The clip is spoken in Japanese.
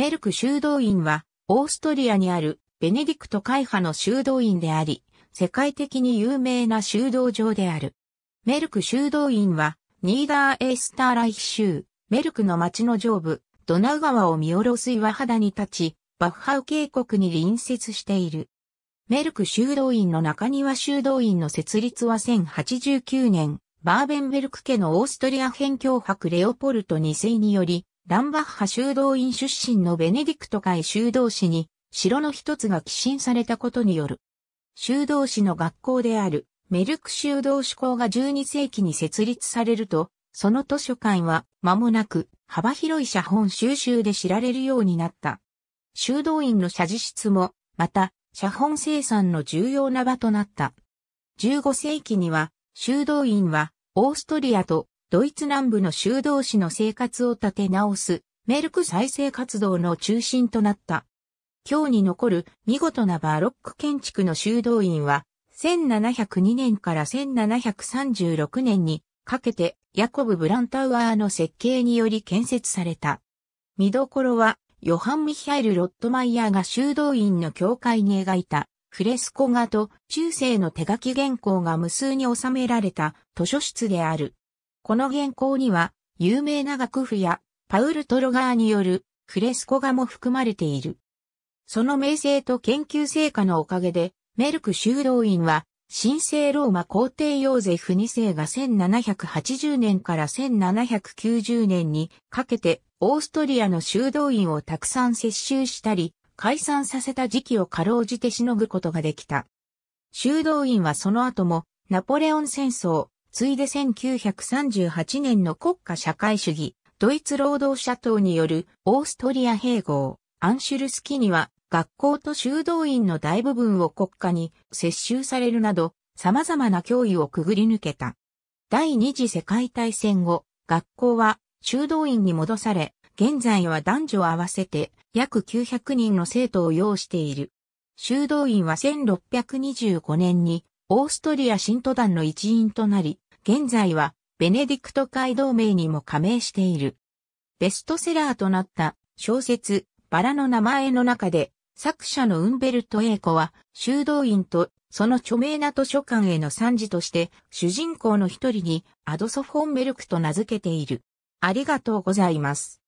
メルク修道院は、オーストリアにあるベネディクト会派の修道院であり、世界的に有名な修道場である。メルク修道院は、ニーダーエースターライヒ州、メルクの町の上部、ドナウ川を見下ろす岩肌に立ち、バッハウ渓谷に隣接している。メルク修道院の中庭修道院の設立は1089年、バーベンベルク家のオーストリア辺境博レオポルト2世により、ランバッハ修道院出身のベネディクト会修道士に、城の一つが寄進されたことによる。修道士の学校である、メルク修道士校が12世紀に設立されると、その図書館は間もなく幅広い写本収集で知られるようになった。修道院の写事室も、また、写本生産の重要な場となった。15世紀には、修道院は、オーストリアとドイツ南部の修道士の生活を立て直す、メルク再生活動の中心となった。今日に残る見事なバロック建築の修道院は、1702年から1736年にかけてヤコブ・ブランタウアーの設計により建設された。見どころは、ヨハン・ミヒャイル・ロットマイヤーが修道院の教会に描いたフレスコ画と中世の手書き原稿が無数に収められた図書室である。この原稿には、有名な楽譜や、パウル・トロガーによるフレスコ画も含まれている。その名声と研究成果のおかげで、メルク修道院は、神聖ローマ皇帝ヨーゼフ2世が1780年から1790年にかけてオーストリアの修道院をたくさん接収したり、解散させた時期をかろうじてしのぐことができた。修道院はその後もナポレオン戦争、ついで1938年の国家社会主義、ドイツ労働者党によるオーストリア併合、アンシュルスキには学校と修道院の大部分を国家に接収されるなど、様々な脅威をくぐり抜けた。第二次世界大戦後、学校は修道院に戻され、現在は男女合わせて約900人の生徒を要している。修道院は1625年にオーストリア信徒団の一員となり、現在はベネディクト会同盟にも加盟している。ベストセラーとなった小説バラの名前の中で作者のウンベルト・エイコは修道院とその著名な図書館への賛辞として主人公の一人にアドソ・フォン・メルクと名付けている。ありがとうございます。